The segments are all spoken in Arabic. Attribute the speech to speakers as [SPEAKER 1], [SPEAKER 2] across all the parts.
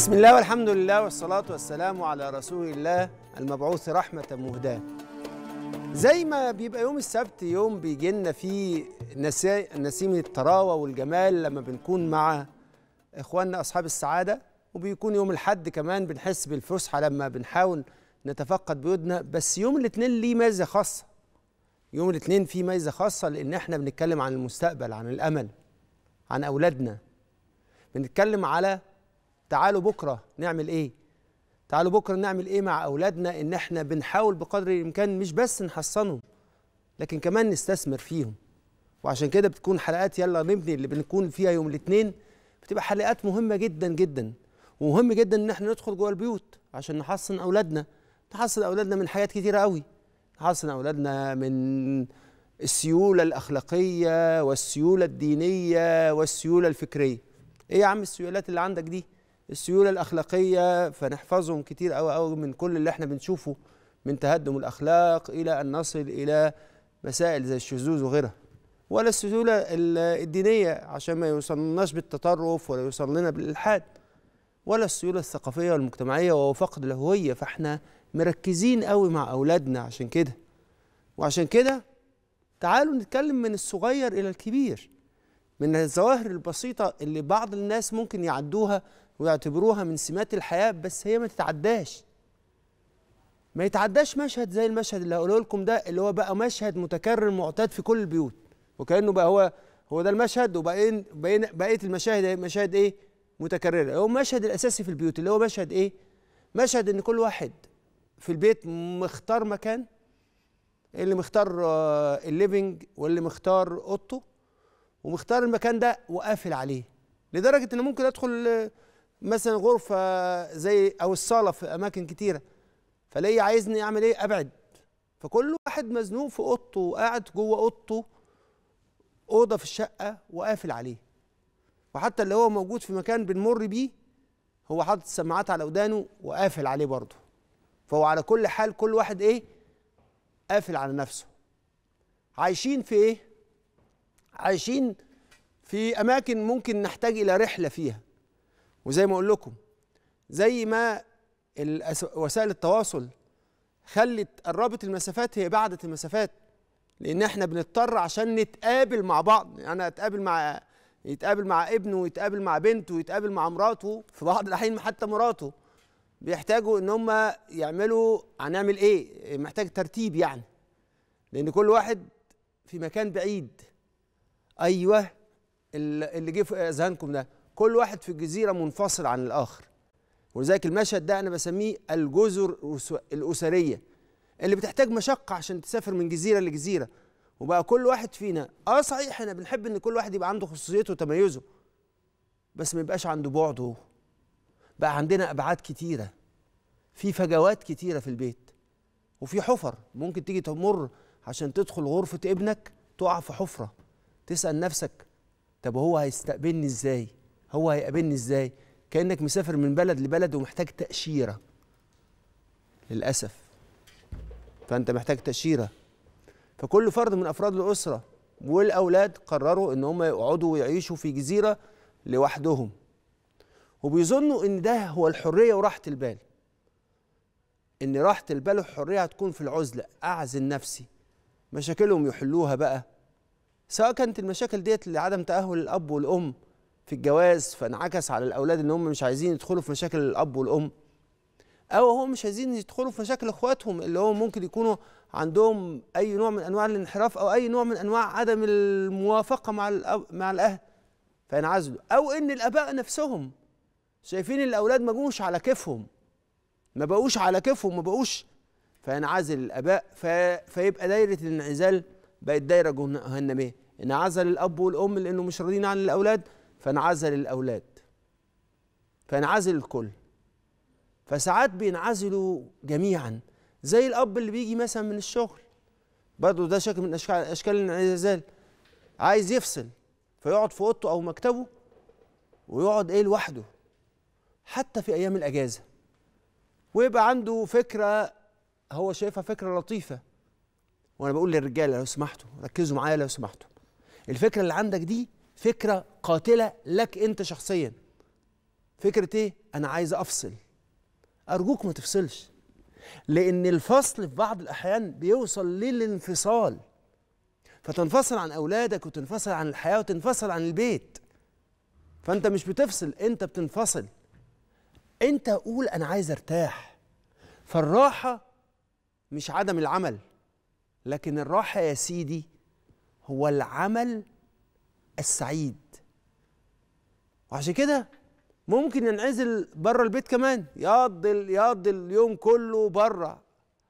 [SPEAKER 1] بسم الله والحمد لله والصلاة والسلام على رسول الله المبعوث رحمة مهداة زي ما بيبقى يوم السبت يوم بيجي لنا فيه نسيم الطراوة والجمال لما بنكون مع إخواننا أصحاب السعادة وبيكون يوم الحد كمان بنحس بالفسحة لما بنحاول نتفقد بيوتنا بس يوم الاثنين ليه ميزة خاصة يوم الاثنين فيه ميزة خاصة لأن احنا بنتكلم عن المستقبل عن الأمل عن أولادنا بنتكلم على تعالوا بكره نعمل ايه تعالوا بكره نعمل ايه مع اولادنا ان احنا بنحاول بقدر الامكان مش بس نحصنهم لكن كمان نستثمر فيهم وعشان كده بتكون حلقات يلا نبني اللي بنكون فيها يوم الاثنين بتبقى حلقات مهمه جدا جدا ومهم جدا ان احنا ندخل جوه البيوت عشان نحصن اولادنا نحصن اولادنا من حاجات كتيره قوي نحصن اولادنا من السيوله الاخلاقيه والسيوله الدينيه والسيوله الفكريه ايه يا عم السيولات اللي عندك دي السيوله الاخلاقيه فنحفظهم كتير أو, أو من كل اللي احنا بنشوفه من تهدم الاخلاق الى ان نصل الى مسائل زي الشذوذ وغيرها ولا السيوله الدينيه عشان ما يوصلناش بالتطرف ولا يوصل لنا بالالحاد ولا السيوله الثقافيه والمجتمعيه وهو فقد الهويه فاحنا مركزين قوي مع اولادنا عشان كده وعشان كده تعالوا نتكلم من الصغير الى الكبير من الظواهر البسيطه اللي بعض الناس ممكن يعدوها ويعتبروها من سمات الحياة بس هي ما تتعداش ما يتعداش مشهد زي المشهد اللي هقوله لكم ده اللي هو بقى مشهد متكرر معتاد في كل البيوت وكأنه بقى هو هو ده المشهد وبقين بقية المشاهد مشاهد ايه متكررة هو المشهد الأساسي في البيوت اللي هو مشهد ايه مشهد ان كل واحد في البيت مختار مكان اللي مختار آه، الليفنج واللي مختار اوضته ومختار المكان ده وقافل عليه لدرجه ان ممكن ادخل آه، مثلا غرفه زي او الصاله في اماكن كتيره فلاقيه عايزني اعمل ايه ابعد فكل واحد مزنوق في اوضته وقاعد جوه اوضته اوضه في الشقه وقافل عليه وحتى اللي هو موجود في مكان بنمر بيه هو حاطط السماعات على ودانه وقافل عليه برضه فهو على كل حال كل واحد ايه قافل على نفسه عايشين في ايه عايشين في اماكن ممكن نحتاج الى رحله فيها وزي ما اقول لكم زي ما وسائل التواصل خلت قربت المسافات هي بعدت المسافات لان احنا بنضطر عشان نتقابل مع بعض انا يعني اتقابل مع يتقابل مع ابنه ويتقابل مع بنته ويتقابل مع مراته في بعض الاحيان حتى مراته بيحتاجوا ان هم يعملوا هنعمل ايه محتاج ترتيب يعني لان كل واحد في مكان بعيد ايوه اللي جه في اذهانكم ده كل واحد في الجزيره منفصل عن الاخر ولذلك المشهد ده انا بسميه الجزر الاسريه اللي بتحتاج مشقه عشان تسافر من جزيره لجزيره وبقى كل واحد فينا اه صحيح احنا بنحب ان كل واحد يبقى عنده خصوصيته وتميزه بس ما يبقاش عنده بعده بقى عندنا ابعاد كتيره في فجوات كتيره في البيت وفي حفر ممكن تيجي تمر عشان تدخل غرفه ابنك تقع في حفره تسال نفسك طب هو هيستقبلني ازاي هو هيقابلني ازاي كانك مسافر من بلد لبلد ومحتاج تاشيره للاسف فانت محتاج تاشيره فكل فرد من افراد الاسره والاولاد قرروا ان هم يقعدوا ويعيشوا في جزيره لوحدهم وبيظنوا ان ده هو الحريه وراحه البال ان راحه البال والحريه هتكون في العزله اعزل نفسي مشاكلهم يحلوها بقى سواء كانت المشاكل ديت لعدم تاهل الاب والام في الجواز فانعكس على الاولاد ان هم مش عايزين يدخلوا في مشاكل الاب والام او هم مش عايزين يدخلوا في مشاكل اخواتهم اللي هم ممكن يكونوا عندهم اي نوع من انواع الانحراف او اي نوع من انواع عدم الموافقه مع الأب مع الاهل فينعزلوا او ان الاباء نفسهم شايفين الاولاد ما جوش على كيفهم ما بقوش على كيفهم ما بقوش فينعزل الاباء في فيبقى دايره الانعزال بقت دايره جهنميه انعزل الاب والام لانه مش راضيين عن الاولاد فانعزل الأولاد فانعزل الكل فساعات بينعزلوا جميعا زي الأب اللي بيجي مثلا من الشغل برضه ده شكل من أشكال أشكال الانعزال عايز يفصل فيقعد في أوضته أو مكتبه ويقعد إيه لوحده حتى في أيام الأجازة ويبقى عنده فكرة هو شايفها فكرة لطيفة وأنا بقول للرجالة لو سمحتوا ركزوا معايا لو سمحتوا الفكرة اللي عندك دي فكره قاتله لك انت شخصيا فكره ايه انا عايز افصل ارجوك ما تفصلش لان الفصل في بعض الاحيان بيوصل للانفصال فتنفصل عن اولادك وتنفصل عن الحياه وتنفصل عن البيت فانت مش بتفصل انت بتنفصل انت قول انا عايز ارتاح فالراحه مش عدم العمل لكن الراحه يا سيدي هو العمل السعيد وعشان كده ممكن ينعزل بره البيت كمان يقضي يقضي اليوم كله بره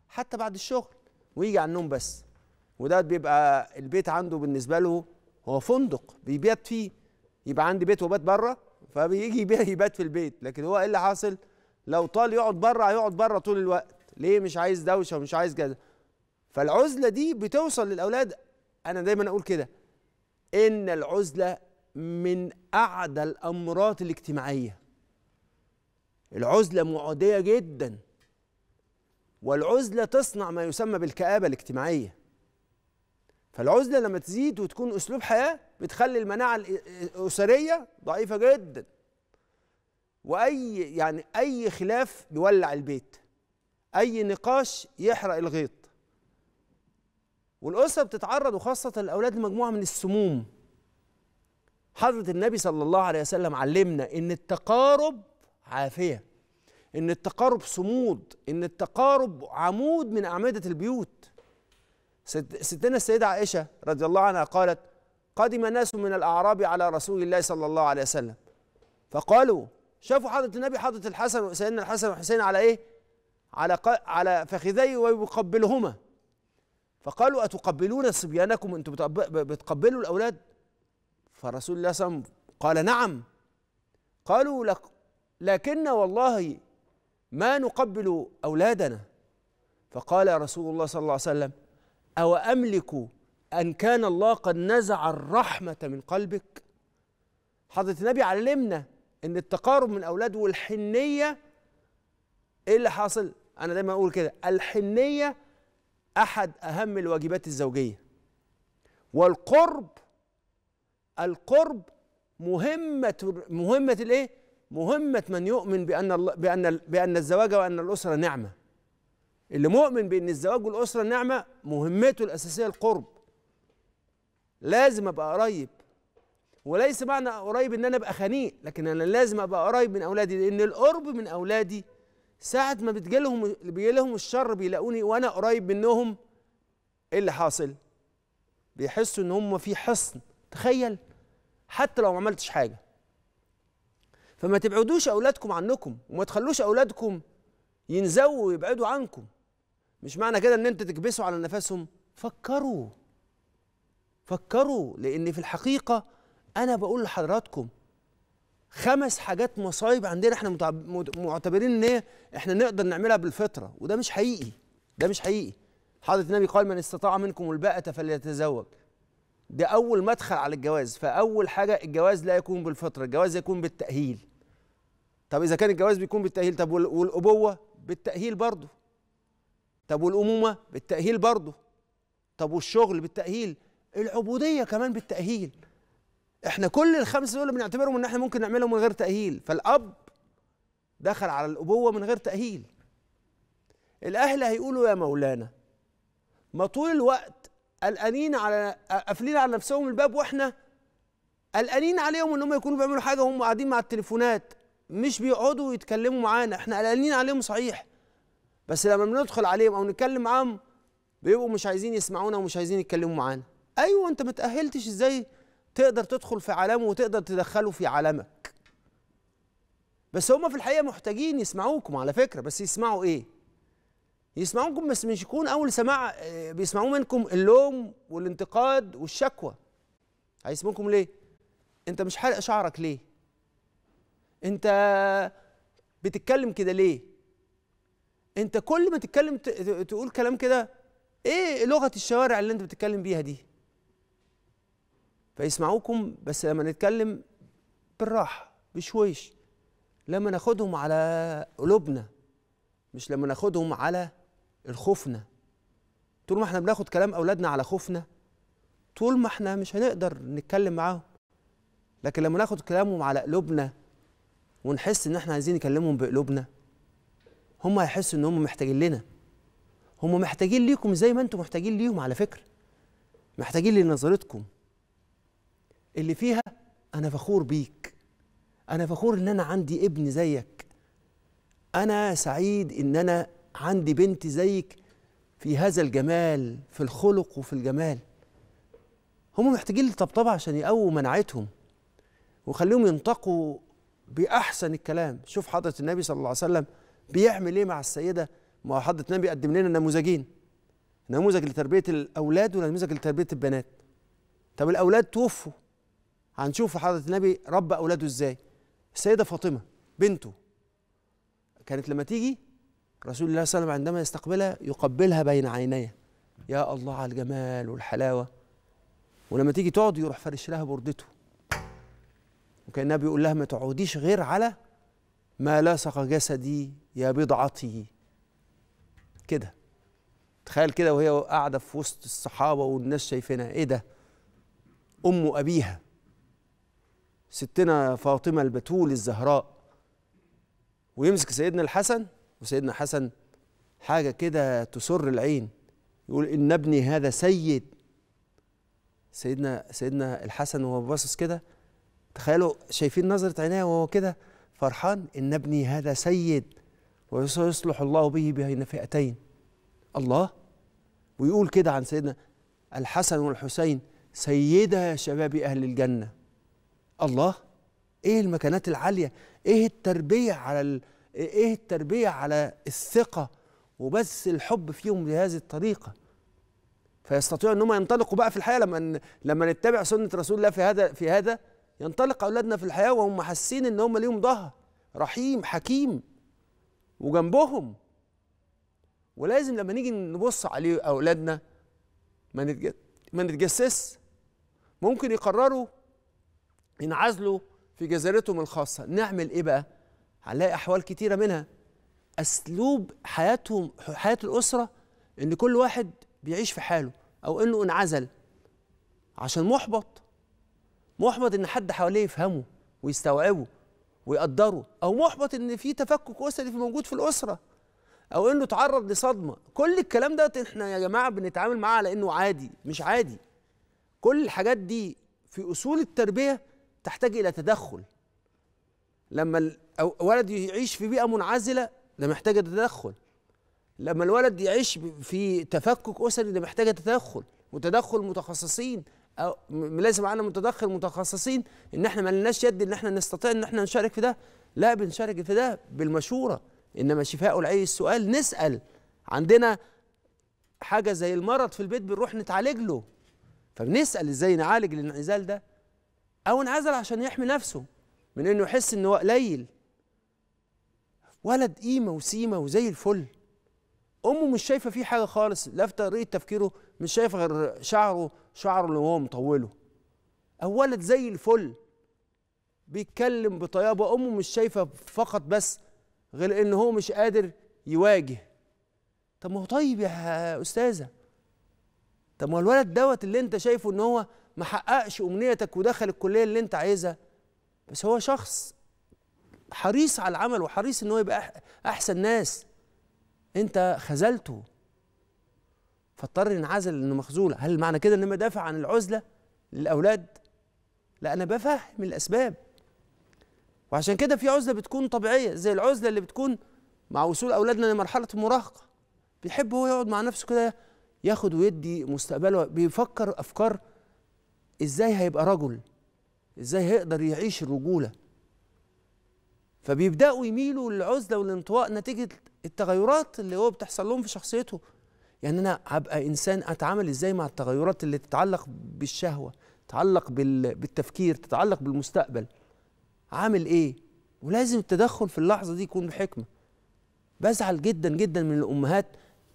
[SPEAKER 1] حتى بعد الشغل ويجي على النوم بس وده بيبقى البيت عنده بالنسبه له هو فندق بيبات فيه يبقى عندي بيت وبات بره فبيجي يبات في البيت لكن هو ايه اللي حاصل لو طال يقعد بره هيقعد بره طول الوقت ليه مش عايز دوشه ومش عايز كذا فالعزله دي بتوصل للاولاد انا دايما اقول كده ان العزله من اعدى الامراض الاجتماعيه العزله معديه جدا والعزله تصنع ما يسمى بالكابه الاجتماعيه فالعزله لما تزيد وتكون اسلوب حياه بتخلي المناعه الاسريه ضعيفه جدا واي يعني اي خلاف بيولع البيت اي نقاش يحرق الغيط والأسرة بتتعرض وخاصة الأولاد لمجموعة من السموم حضرة النبي صلى الله عليه وسلم علمنا إن التقارب عافية إن التقارب صمود إن التقارب عمود من أعمدة البيوت ستنا السيدة عائشة رضي الله عنها قالت قدم ناس من الأعراب على رسول الله صلى الله عليه وسلم فقالوا شافوا حضرة النبي حضرة الحسن سيدنا الحسن والحسين على إيه؟ على على فخذيه ويقبلهما فقالوا أتقبلون صبيانكم أنتم بتقبلوا الأولاد فرسول الله صلى الله عليه وسلم قال نعم قالوا لك لكن والله ما نقبل أولادنا فقال رسول الله صلى الله عليه وسلم أو أملك أن كان الله قد نزع الرحمة من قلبك حضرة النبي علمنا أن التقارب من أولاده والحنية إيه اللي حاصل أنا دايما أقول كده الحنية أحد أهم الواجبات الزوجية والقرب القرب مهمة مهمة الإيه؟ مهمة من يؤمن بأن بأن بأن الزواج وأن الأسرة نعمة اللي مؤمن بأن الزواج والأسرة نعمة مهمته الأساسية القرب لازم أبقى قريب وليس معنى قريب ان انا ابقى خنيق لكن انا لازم ابقى قريب من اولادي لان القرب من اولادي ساعة ما بتجيلهم بيجيلهم الشر بيلاقوني وأنا قريب منهم إيه اللي حاصل؟ بيحسوا إن هم في حصن تخيل حتى لو ما عملتش حاجة فما تبعدوش أولادكم عنكم وما تخلوش أولادكم ينزووا ويبعدوا عنكم مش معنى كده إن أنت تكبسوا على نفسهم فكروا فكروا لأن في الحقيقة أنا بقول لحضراتكم خمس حاجات مصايب عندنا احنا معتبرين ان احنا نقدر نعملها بالفطره وده مش حقيقي ده مش حقيقي حضره النبي قال من استطاع منكم الباءة فليتزوج ده اول مدخل على الجواز فاول حاجه الجواز لا يكون بالفطره الجواز يكون بالتاهيل طب اذا كان الجواز بيكون بالتاهيل طب والابوه بالتاهيل برضه طب والامومه بالتاهيل برضه طب والشغل بالتاهيل العبوديه كمان بالتاهيل احنا كل الخمسه دول بنعتبرهم ان احنا ممكن نعملهم من غير تاهيل فالاب دخل على الابوه من غير تاهيل الاهل هيقولوا يا مولانا ما طول الوقت قلقانين على قافلين على نفسهم الباب واحنا قلقانين عليهم ان هم يكونوا بيعملوا حاجه وهم قاعدين مع التليفونات مش بيقعدوا يتكلموا معانا احنا قلقانين عليهم صحيح بس لما بندخل عليهم او نتكلم معاهم بيبقوا مش عايزين يسمعونا ومش عايزين يتكلموا معانا ايوه انت ما تاهلتش ازاي تقدر تدخل في عالمه وتقدر تدخله في عالمك بس هم في الحقيقه محتاجين يسمعوكم على فكره بس يسمعوا ايه يسمعوكم بس مش يكون اول سماع آه، بيسمعوه منكم اللوم والانتقاد والشكوى هيسمعوكم ليه انت مش حارق شعرك ليه انت بتتكلم كده ليه انت كل ما تتكلم تقول كلام كده ايه لغه الشوارع اللي انت بتتكلم بيها دي فيسمعوكم بس لما نتكلم بالراحه بشويش لما ناخدهم على قلوبنا مش لما ناخدهم على الخوفنا طول ما احنا بناخد كلام اولادنا على خوفنا طول ما احنا مش هنقدر نتكلم معاهم لكن لما ناخد كلامهم على قلوبنا ونحس ان احنا عايزين نكلمهم بقلوبنا هم هيحسوا ان هم محتاجين لنا هم محتاجين ليكم زي ما انتم محتاجين ليهم على فكره محتاجين لنظرتكم اللي فيها انا فخور بيك انا فخور ان انا عندي ابن زيك انا سعيد ان انا عندي بنت زيك في هذا الجمال في الخلق وفي الجمال هم محتاجين لطبطبة عشان يقووا مناعتهم وخليهم ينطقوا بأحسن الكلام شوف حضرة النبي صلى الله عليه وسلم بيعمل ايه مع السيدة ما حضرة النبي قدم لنا نموذجين نموذج لتربية الأولاد ونموذج لتربية البنات طب الأولاد توفوا هنشوف حضرة النبي ربى أولاده إزاي السيدة فاطمة بنته كانت لما تيجي رسول الله صلى الله عليه وسلم عندما يستقبلها يقبلها بين عينيه يا الله على الجمال والحلاوة ولما تيجي تقعد يروح فرش لها بردته وكانها بيقول لها ما تعوديش غير على ما لاصق جسدي يا بضعتي كده تخيل كده وهي قاعدة في وسط الصحابة والناس شايفينها ايه ده أم أبيها ستنا فاطمة البتول الزهراء ويمسك سيدنا الحسن وسيدنا حسن حاجة كده تسر العين يقول إن ابني هذا سيد سيدنا سيدنا الحسن وهو باصص كده تخيلوا شايفين نظرة عينيه وهو كده فرحان إن ابني هذا سيد ويصلح الله به بين فئتين الله ويقول كده عن سيدنا الحسن والحسين سيدا يا شباب أهل الجنة الله ايه المكانات العاليه ايه التربيه على ال... ايه التربيه على الثقه وبس الحب فيهم بهذه الطريقه فيستطيعوا ان هم ينطلقوا بقى في الحياه لما لما نتبع سنه رسول الله في هذا في هذا ينطلق اولادنا في الحياه وهم حاسين ان هم ليهم ظهر رحيم حكيم وجنبهم ولازم لما نيجي نبص عليه اولادنا ما نتجسس ممكن يقرروا ينعزلوا في جزيرتهم الخاصة نعمل إيه بقى؟ هنلاقي أحوال كتيرة منها أسلوب حياتهم حياة الأسرة إن كل واحد بيعيش في حاله أو إنه انعزل عشان محبط محبط إن حد حواليه يفهمه ويستوعبه ويقدره أو محبط إن في تفكك أسري في موجود في الأسرة أو إنه اتعرض لصدمة كل الكلام ده إحنا يا جماعة بنتعامل معاه على إنه عادي مش عادي كل الحاجات دي في أصول التربية تحتاج الى تدخل لما الولد يعيش في بيئه منعزله ده محتاجه تدخل لما الولد يعيش في تفكك اسري ده محتاجه تدخل وتدخل متخصصين او لازم معانا متدخل متخصصين ان احنا ما لناش يد ان احنا نستطيع ان احنا نشارك في ده لا بنشارك في ده بالمشوره انما شفاء العي السؤال نسال عندنا حاجه زي المرض في البيت بنروح نتعالج له فبنسال ازاي نعالج الانعزال ده أو انعزل عشان يحمي نفسه من إنه يحس إن هو قليل ولد قيمة وسيمة وزي الفل أمه مش شايفة فيه حاجة خالص لا في طريقة تفكيره مش شايفة غير شعره شعره اللي هو مطوله أو ولد زي الفل بيتكلم بطيابة أمه مش شايفة فقط بس غير إن هو مش قادر يواجه طب ما هو طيب يا أستاذة طب ما الولد دوت اللي أنت شايفه إن هو ما حققش امنيتك ودخل الكليه اللي انت عايزها بس هو شخص حريص على العمل وحريص ان هو يبقى احسن ناس انت خذلته فاضطر ينعزل انه مخذول هل معنى كده ان انا بدافع عن العزله للاولاد لا انا بفهم الاسباب وعشان كده في عزله بتكون طبيعيه زي العزله اللي بتكون مع وصول اولادنا لمرحله المراهقه بيحب هو يقعد مع نفسه كده ياخد ويدي مستقبله بيفكر افكار ازاي هيبقى رجل ازاي هيقدر يعيش الرجوله فبيبداوا يميلوا للعزله والانطواء نتيجه التغيرات اللي هو بتحصل لهم في شخصيته يعني انا هبقى انسان اتعامل ازاي مع التغيرات اللي تتعلق بالشهوه تتعلق بالتفكير تتعلق بالمستقبل عامل ايه ولازم التدخل في اللحظه دي يكون بحكمه بزعل جدا جدا من الامهات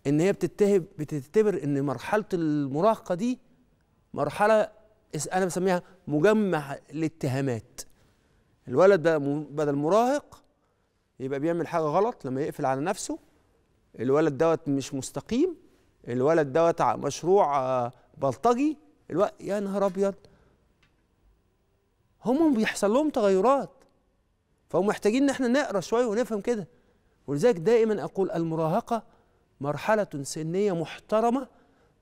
[SPEAKER 1] ان هي بتتهب بتعتبر ان مرحله المراهقه دي مرحله انا بسميها مجمع الاتهامات الولد بقى بدل مراهق يبقى بيعمل حاجه غلط لما يقفل على نفسه الولد دوت مش مستقيم الولد دوت مشروع آه، بلطجي الولد يا نهار ابيض هم بيحصل لهم تغيرات فهم محتاجين ان احنا نقرا شويه ونفهم كده ولذلك دائما اقول المراهقه مرحله سنيه محترمه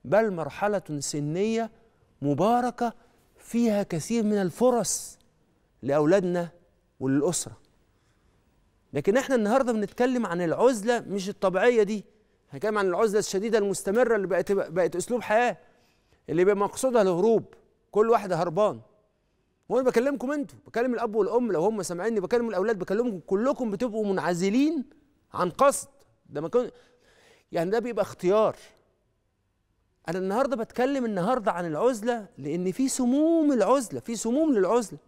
[SPEAKER 1] بل مرحله سنيه مباركه فيها كثير من الفرص لاولادنا وللاسره لكن احنا النهارده بنتكلم عن العزله مش الطبيعيه دي هنتكلم عن العزله الشديده المستمره اللي بقت بقت اسلوب حياه اللي بقى مقصودها الهروب كل واحد هربان وانا بكلمكم انتوا بكلم الاب والام لو هم سامعيني بكلم الاولاد بكلمكم كلكم بتبقوا منعزلين عن قصد ده ما كن... يعني ده بيبقى اختيار انا النهارده بتكلم النهارده عن العزله لان في سموم العزله في سموم للعزله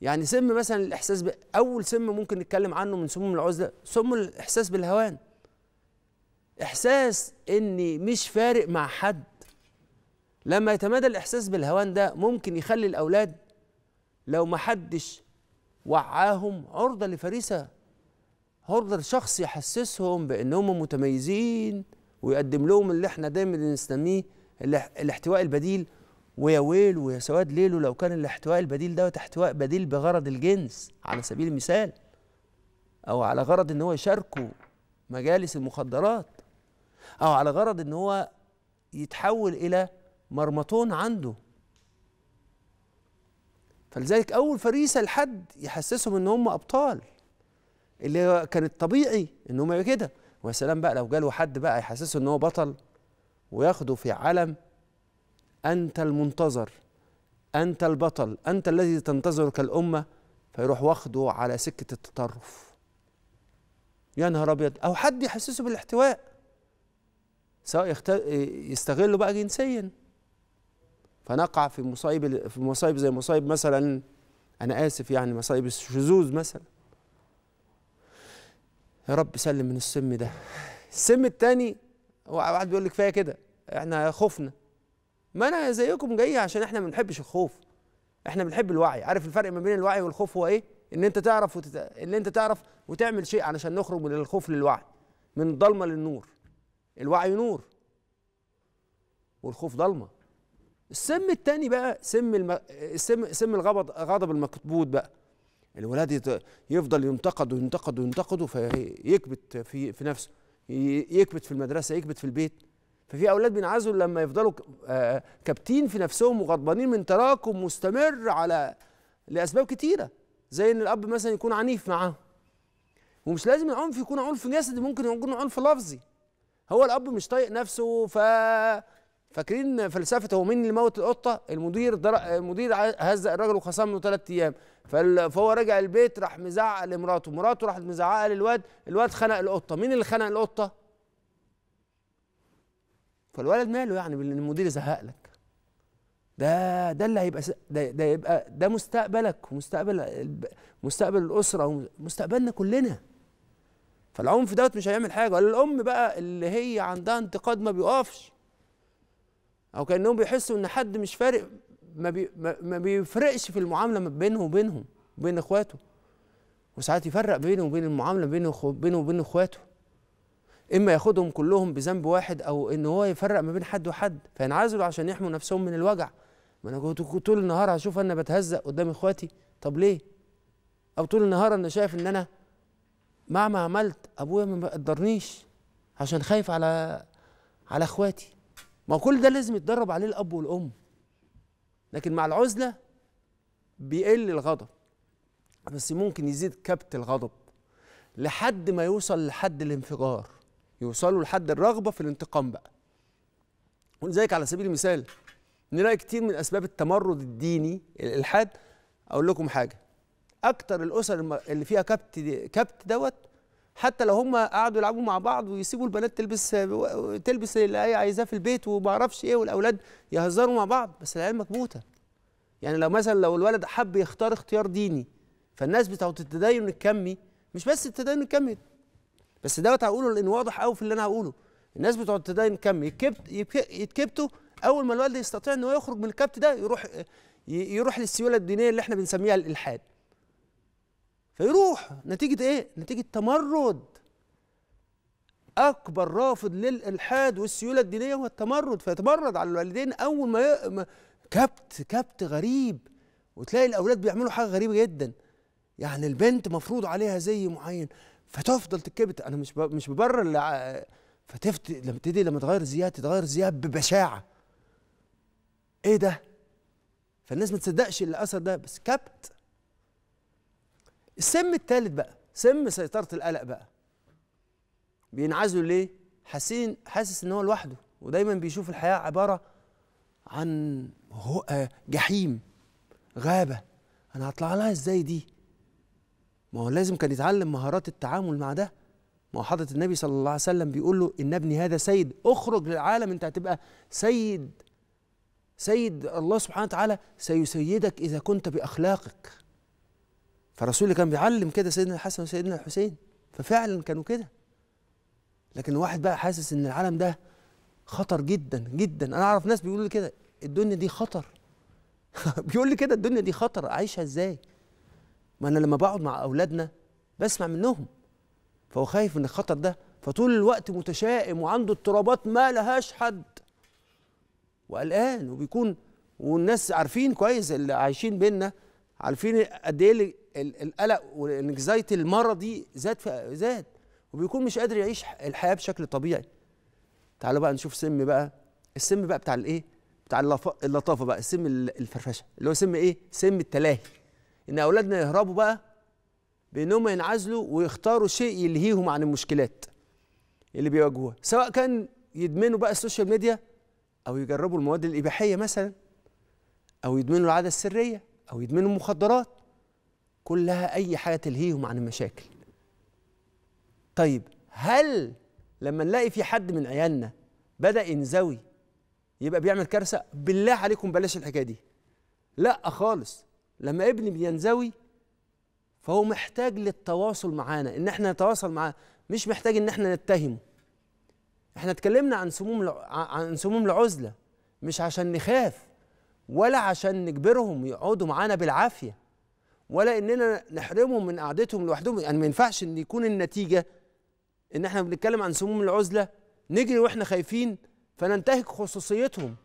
[SPEAKER 1] يعني سم مثلا الاحساس ب... اول سم ممكن نتكلم عنه من سموم العزله سم الاحساس بالهوان احساس اني مش فارق مع حد لما يتمادى الاحساس بالهوان ده ممكن يخلي الاولاد لو ما حدش وعاهم عرضه لفريسه عرضه لشخص يحسسهم بانهم متميزين ويقدم لهم اللي احنا دايما بنسميه الاحتواء البديل ويا ويل ويا سواد ليله لو كان الاحتواء البديل دوت احتواء بديل بغرض الجنس على سبيل المثال او على غرض ان هو يشاركه مجالس المخدرات او على غرض ان هو يتحول الى مرمطون عنده فلذلك اول فريسه لحد يحسسهم ان هم ابطال اللي كان الطبيعي ان هم كده ويا سلام بقى لو جاله حد بقى يحسسه ان هو بطل وياخده في عالم انت المنتظر انت البطل انت الذي تنتظرك الامه فيروح واخده على سكه التطرف يا نهار ابيض او حد يحسسه بالاحتواء سواء يستغله بقى جنسيا فنقع في مصايب في مصايب زي مصايب مثلا انا اسف يعني مصايب الشذوذ مثلا يا رب سلم من السم ده السم التاني واحد بيقول لك كفايه كده احنا خوفنا ما انا زيكم جاي عشان احنا ما بنحبش الخوف احنا بنحب الوعي عارف الفرق ما بين الوعي والخوف هو ايه ان انت تعرف وتت... ان انت تعرف وتعمل شيء علشان نخرج من الخوف للوعي من الضلمه للنور الوعي نور والخوف ضلمه السم التاني بقى سم الم... السم سم الغضب غضب المكبوت بقى الولاد يفضل ينتقد وينتقد وينتقد فيكبت في في نفسه يكبت في المدرسه يكبت في البيت ففي اولاد بينعزوا لما يفضلوا آه، كابتين في نفسهم وغضبانين من تراكم مستمر على لاسباب كتيره زي ان الاب مثلا يكون عنيف معاهم ومش لازم العنف يكون عنف جسدي ممكن يكون عنف لفظي هو الاب مش طايق نفسه ف فاكرين فلسفته مين اللي موت القطه المدير در... المدير هزق الراجل وخصم له ثلاث ايام فهو رجع البيت راح مزعق لمراته مراته راحت مزعقه للواد الواد خنق القطه مين اللي خنق القطه فالولد ماله يعني المدير زهق لك ده ده اللي هيبقى ده, ده يبقى ده مستقبلك ومستقبل مستقبل الاسره ومستقبلنا كلنا فالعنف دوت مش هيعمل حاجه ولا الام بقى اللي هي عندها انتقاد ما بيقفش او كانهم بيحسوا ان حد مش فارق ما, بي ما بيفرقش في المعامله ما بينه وبينهم وبين اخواته وساعات يفرق بينه وبين المعامله بينه وبينه وبين اخواته اما ياخدهم كلهم بذنب واحد او ان هو يفرق ما بين حد وحد فينعزلوا عشان يحموا نفسهم من الوجع ما انا كنت طول النهار هشوف انا بتهزق قدام اخواتي طب ليه او طول النهار انا شايف ان انا مهما عملت ابويا ما بقدرنيش عشان خايف على على اخواتي ما كل ده لازم يتدرب عليه الاب والام لكن مع العزله بيقل الغضب بس ممكن يزيد كبت الغضب لحد ما يوصل لحد الانفجار يوصلوا لحد الرغبه في الانتقام بقى ولذلك على سبيل المثال نلاقي كتير من اسباب التمرد الديني الالحاد اقول لكم حاجه اكتر الاسر اللي فيها كبت كبت دوت حتى لو هم قعدوا يلعبوا مع بعض ويسيبوا البنات تلبس تلبس اللي هي عايزاه في البيت وما اعرفش ايه والاولاد يهزروا مع بعض بس العيال مكبوته يعني لو مثلا لو الولد حب يختار اختيار ديني فالناس بتوع التدين الكمي مش بس التدين الكمي بس دوت هقوله لان واضح قوي في اللي انا هقوله الناس بتوع التدين الكمي يتكبتوا اول ما الولد يستطيع ان هو يخرج من الكبت ده يروح يروح للسيوله الدينيه اللي احنا بنسميها الالحاد فيروح نتيجة إيه؟ نتيجة تمرد أكبر رافض للإلحاد والسيولة الدينية هو التمرد فيتمرد على الوالدين أول ما, كبت كبت غريب وتلاقي الأولاد بيعملوا حاجة غريبة جدا يعني البنت مفروض عليها زي معين فتفضل تتكبت أنا مش مش ببرر اللي... فتفت لما تبتدي لما تغير زيها تتغير زيها ببشاعة إيه ده؟ فالناس ما تصدقش الأثر ده بس كبت السم الثالث بقى سم سيطره القلق بقى بينعزل ليه حاسين حاسس ان هو لوحده ودايما بيشوف الحياه عباره عن هو جحيم غابه انا هطلع لها ازاي دي ما هو لازم كان يتعلم مهارات التعامل مع ده ما هو حضره النبي صلى الله عليه وسلم بيقول له ان ابني هذا سيد اخرج للعالم انت هتبقى سيد سيد الله سبحانه وتعالى سيسيدك اذا كنت باخلاقك فالرسول اللي كان بيعلم كده سيدنا الحسن وسيدنا الحسين ففعلا كانوا كده لكن الواحد بقى حاسس ان العالم ده خطر جدا جدا انا اعرف ناس بيقولوا لي كده الدنيا دي خطر بيقول لي كده الدنيا دي خطر عايشها ازاي ما انا لما بقعد مع اولادنا بسمع منهم فهو خايف من الخطر ده فطول الوقت متشائم وعنده اضطرابات ما لهاش حد وقلقان وبيكون والناس عارفين كويس اللي عايشين بينا عارفين قد ايه القلق والانكزايتي المرضي زاد زاد وبيكون مش قادر يعيش الحياه بشكل طبيعي تعالوا بقى نشوف سم بقى السم بقى بتاع الايه بتاع اللطافه بقى السم الفرفشه اللي هو سم ايه سم التلاهي ان اولادنا يهربوا بقى بانهم ينعزلوا ويختاروا شيء يلهيهم عن المشكلات اللي بيواجهوها سواء كان يدمنوا بقى السوشيال ميديا او يجربوا المواد الاباحيه مثلا او يدمنوا العاده السريه أو يدمنوا مخدرات كلها أي حاجة تلهيهم عن المشاكل طيب هل لما نلاقي في حد من عيالنا بدأ ينزوي يبقى بيعمل كارثة بالله عليكم بلاش الحكاية دي لا خالص لما ابني بينزوي فهو محتاج للتواصل معانا ان احنا نتواصل معاه مش محتاج ان احنا نتهمه احنا اتكلمنا عن سموم عن سموم العزله مش عشان نخاف ولا عشان نجبرهم يقعدوا معانا بالعافيه ولا اننا نحرمهم من قعدتهم لوحدهم يعني ما ينفعش ان يكون النتيجه ان احنا بنتكلم عن سموم العزله نجري واحنا خايفين فننتهك خصوصيتهم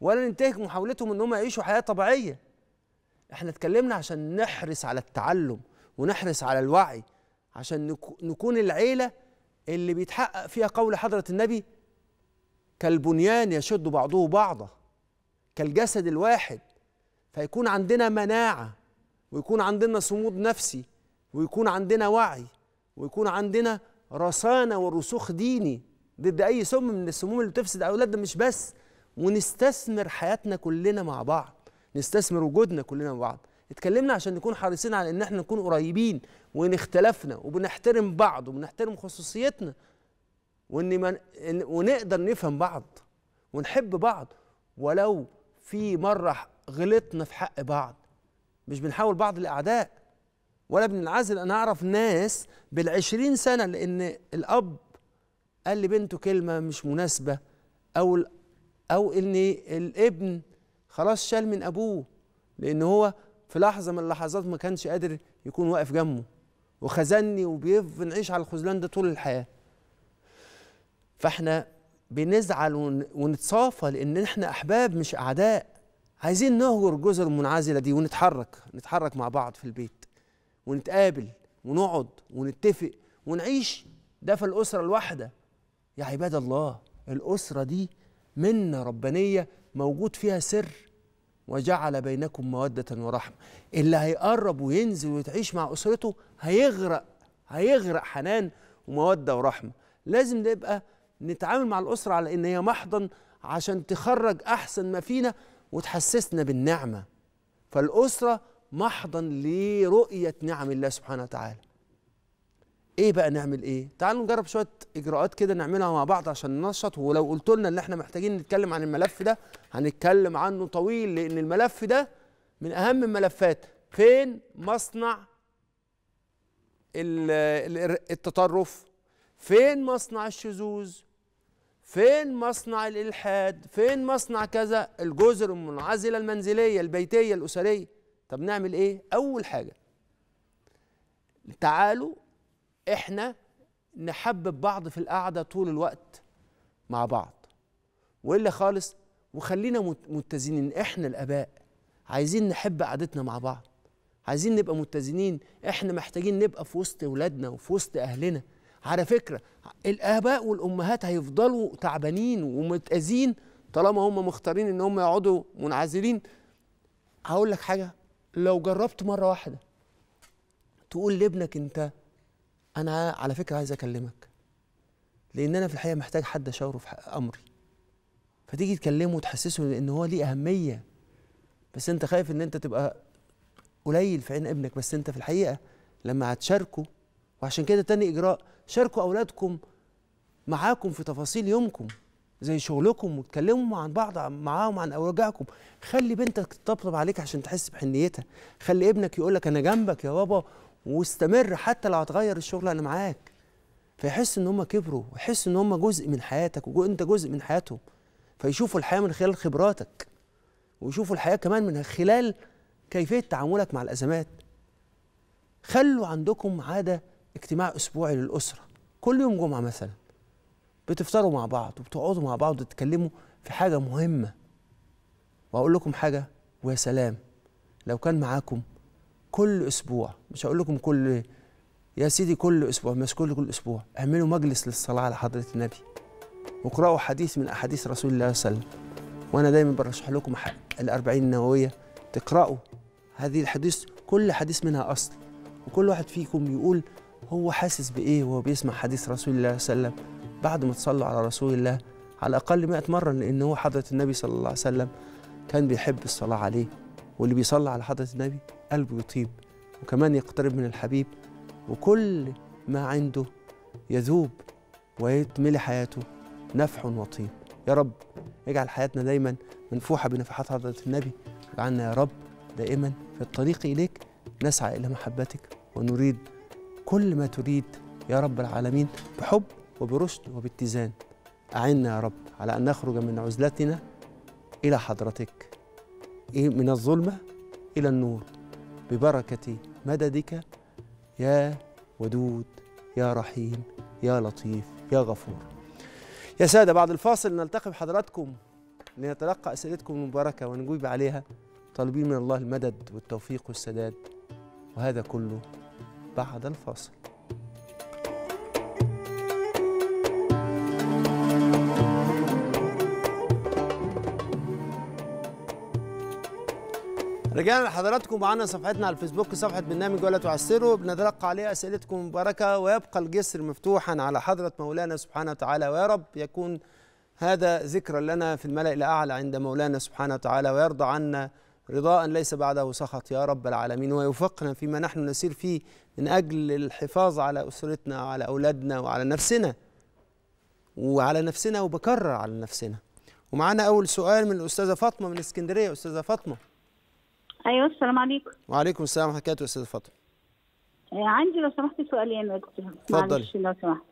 [SPEAKER 1] ولا ننتهك محاولتهم ان هم يعيشوا حياه طبيعيه احنا اتكلمنا عشان نحرص على التعلم ونحرص على الوعي عشان نكون العيله اللي بيتحقق فيها قول حضره النبي كالبنيان يشد بعضه بعضا كالجسد الواحد فيكون عندنا مناعه ويكون عندنا صمود نفسي ويكون عندنا وعي ويكون عندنا رصانه ورسوخ ديني ضد اي سم من السموم اللي بتفسد اولادنا مش بس ونستثمر حياتنا كلنا مع بعض نستثمر وجودنا كلنا مع بعض اتكلمنا عشان نكون حريصين على ان احنا نكون قريبين وان اختلفنا وبنحترم بعض وبنحترم خصوصيتنا وان ونقدر نفهم بعض ونحب بعض ولو في مرة غلطنا في حق بعض مش بنحاول بعض الأعداء ولا بننعزل أنا أعرف ناس بالعشرين سنة لأن الأب قال لبنته كلمة مش مناسبة أو أو إن الابن خلاص شال من أبوه لأن هو في لحظة من اللحظات ما كانش قادر يكون واقف جنبه وخزني وبنعيش على الخذلان ده طول الحياة فاحنا بنزعل ونتصافى لان احنا احباب مش اعداء عايزين نهجر الجزر المنعزله دي ونتحرك نتحرك مع بعض في البيت ونتقابل ونقعد ونتفق ونعيش ده في الاسره الواحده يا عباد الله الاسره دي منه ربانيه موجود فيها سر وجعل بينكم موده ورحمه اللي هيقرب وينزل ويتعيش مع اسرته هيغرق هيغرق حنان وموده ورحمه لازم نبقى نتعامل مع الأسرة على إن هي محضن عشان تخرج أحسن ما فينا وتحسسنا بالنعمة فالأسرة محضن لرؤية نعم الله سبحانه وتعالى ايه بقى نعمل ايه تعالوا نجرب شويه اجراءات كده نعملها مع بعض عشان ننشط ولو قلت لنا ان احنا محتاجين نتكلم عن الملف ده هنتكلم عنه طويل لان الملف ده من اهم الملفات فين مصنع التطرف فين مصنع الشذوذ فين مصنع الالحاد فين مصنع كذا الجزر المنعزله المنزليه البيتيه الاسريه طب نعمل ايه اول حاجه تعالوا احنا نحبب بعض في القعده طول الوقت مع بعض والا خالص وخلينا متزنين احنا الاباء عايزين نحب قعدتنا مع بعض عايزين نبقى متزنين احنا محتاجين نبقى في وسط اولادنا وفي وسط اهلنا على فكره الاباء والامهات هيفضلوا تعبانين ومتاذين طالما هم مختارين ان هم يقعدوا منعزلين هقول لك حاجه لو جربت مره واحده تقول لابنك انت انا على فكره عايز اكلمك لان انا في الحقيقه محتاج حد اشاوره في امري فتيجي تكلمه وتحسسه ان هو ليه اهميه بس انت خايف ان انت تبقى قليل في عين ابنك بس انت في الحقيقه لما هتشاركه وعشان كده تاني اجراء شاركوا أولادكم معاكم في تفاصيل يومكم زي شغلكم وتكلموا عن بعض معاهم عن اوجاعكم خلي بنتك تطبطب عليك عشان تحس بحنيتها خلي ابنك يقول لك انا جنبك يا بابا واستمر حتى لو هتغير الشغل انا معاك فيحس ان هم كبروا ويحس ان هم جزء من حياتك وانت جزء من حياتهم فيشوفوا الحياه من خلال خبراتك ويشوفوا الحياه كمان من خلال كيفيه تعاملك مع الازمات خلوا عندكم عاده اجتماع اسبوعي للاسره كل يوم جمعه مثلا بتفطروا مع بعض وبتقعدوا مع بعض وتتكلموا في حاجه مهمه واقول لكم حاجه ويا سلام لو كان معاكم كل اسبوع مش هقول لكم كل يا سيدي كل اسبوع مش كل كل اسبوع اعملوا مجلس للصلاه على حضره النبي واقرأوا حديث من أحاديث رسول الله صلى الله عليه وسلم وأنا دايما برشح لكم الأربعين النووية تقرأوا هذه الحديث كل حديث منها أصل وكل واحد فيكم يقول هو حاسس بايه وهو بيسمع حديث رسول الله صلى الله عليه وسلم بعد ما تصلوا على رسول الله على الاقل 100 مره لان هو حضره النبي صلى الله عليه وسلم كان بيحب الصلاه عليه واللي بيصلي على حضره النبي قلبه يطيب وكمان يقترب من الحبيب وكل ما عنده يذوب ويتملي حياته نفح وطيب يا رب اجعل حياتنا دايما منفوحه بنفحات حضره النبي واجعلنا يا رب دائما في الطريق اليك نسعى الى محبتك ونريد كل ما تريد يا رب العالمين بحب وبرشد وباتزان أعنا يا رب على أن نخرج من عزلتنا إلى حضرتك إيه من الظلمة إلى النور ببركة مددك يا ودود يا رحيم يا لطيف يا غفور يا سادة بعد الفاصل نلتقي بحضراتكم لنتلقى أسئلتكم المباركة ونجيب عليها طالبين من الله المدد والتوفيق والسداد وهذا كله بعد الفاصل رجعنا لحضراتكم معانا صفحتنا على الفيسبوك صفحة برنامج ولا تعسروا بنتلقى عليها أسئلتكم المباركة ويبقى الجسر مفتوحا على حضرة مولانا سبحانه وتعالى ويا رب يكون هذا ذكرا لنا في الملأ الأعلى عند مولانا سبحانه وتعالى ويرضى عنا رضاء ليس بعده سخط يا رب العالمين ويوفقنا فيما نحن نسير فيه من أجل الحفاظ على أسرتنا وعلى أولادنا وعلى نفسنا وعلى نفسنا وبكرر على نفسنا ومعانا أول سؤال من الأستاذة فاطمة من اسكندرية أستاذة فاطمة
[SPEAKER 2] أيوه السلام عليكم
[SPEAKER 1] وعليكم السلام ورحمة الله أستاذة فاطمة
[SPEAKER 2] آه، عندي لو سمحت سؤالين يا دكتور اتفضل لو سمحت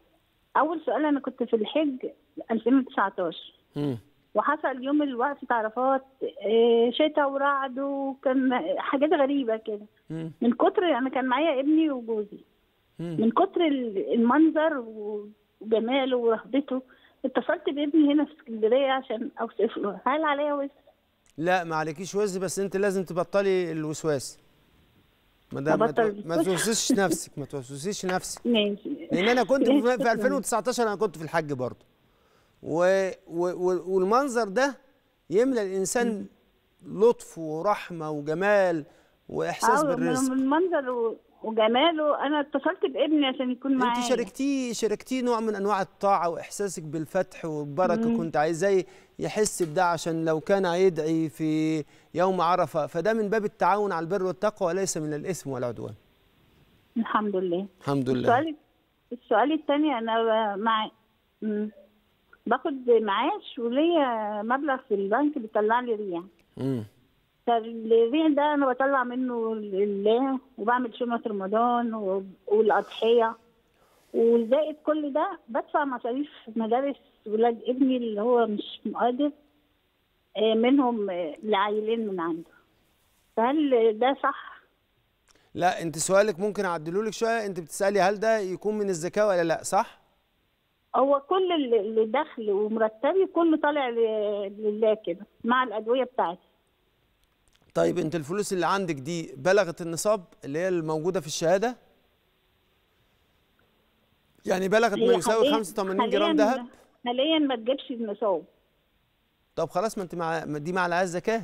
[SPEAKER 2] أول سؤال أنا كنت في الحج 2019 امم وحصل يوم بتاع عرفات آه، شتاء ورعد وكان حاجات غريبة كده من كتر أنا كان معايا ابني وجوزي من كتر المنظر وجماله ورهبته اتصلت بابني هنا في اسكندرية عشان أوصف
[SPEAKER 1] له هل عليا وزن؟ لا ما عليكيش وزن بس أنت لازم تبطلي الوسواس ما ده ما توسوسيش نفسك ما توسوسيش نفسك ماشي لأن أنا كنت في 2019 أنا كنت في الحج برضه و و والمنظر ده يملى الانسان لطف ورحمه وجمال واحساس آه، بالرزق من
[SPEAKER 2] منظر وجماله
[SPEAKER 1] انا اتصلت بابني عشان يكون معايا انت شاركتيه شاركتيه نوع من انواع الطاعه واحساسك بالفتح والبركه مم. كنت عايزاه يحس بده عشان لو كان يدعي في يوم عرفه فده من باب التعاون على البر والتقوى وليس من الاثم والعدوان
[SPEAKER 2] الحمد لله
[SPEAKER 1] الحمد لله السؤال
[SPEAKER 2] السؤال الثاني انا مع مم. باخد معاش وليا مبلغ في البنك بيطلع لي ريع امم فالريع ده انا بطلع منه لله وبعمل شمعة رمضان والاضحيه وزائد كل ده بدفع مصاريف مدارس ولاد ابني اللي هو مش قادر آه، منهم آه، لعيلين من عنده فهل ده صح؟
[SPEAKER 1] لا انت سؤالك ممكن اعدله لك شويه انت بتسالي هل ده يكون من الزكاه ولا لا صح؟
[SPEAKER 2] هو كل اللي دخل ومرتبي كله طالع لله كده مع الادويه بتاعتي
[SPEAKER 1] طيب انت الفلوس اللي عندك دي بلغت النصاب اللي هي الموجوده في الشهاده يعني بلغت ما يساوي 85 جرام ذهب
[SPEAKER 2] حاليا ما تجيبش النصاب
[SPEAKER 1] طب خلاص ما انت مع دي مع العز زكاه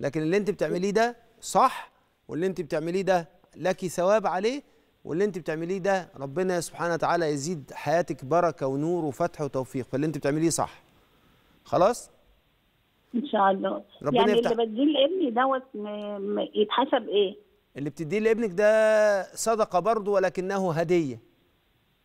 [SPEAKER 1] لكن اللي انت بتعمليه ده صح واللي انت بتعمليه ده لك ثواب عليه واللي انت بتعمليه ده ربنا سبحانه وتعالى يزيد حياتك بركه ونور وفتح وتوفيق فاللي انت بتعمليه صح خلاص
[SPEAKER 2] ان شاء الله
[SPEAKER 1] ربنا يعني يفتح. اللي
[SPEAKER 2] بديه لابني دوت
[SPEAKER 1] يتحسب ايه اللي بتديه لابنك ده صدقه برضه ولكنه هديه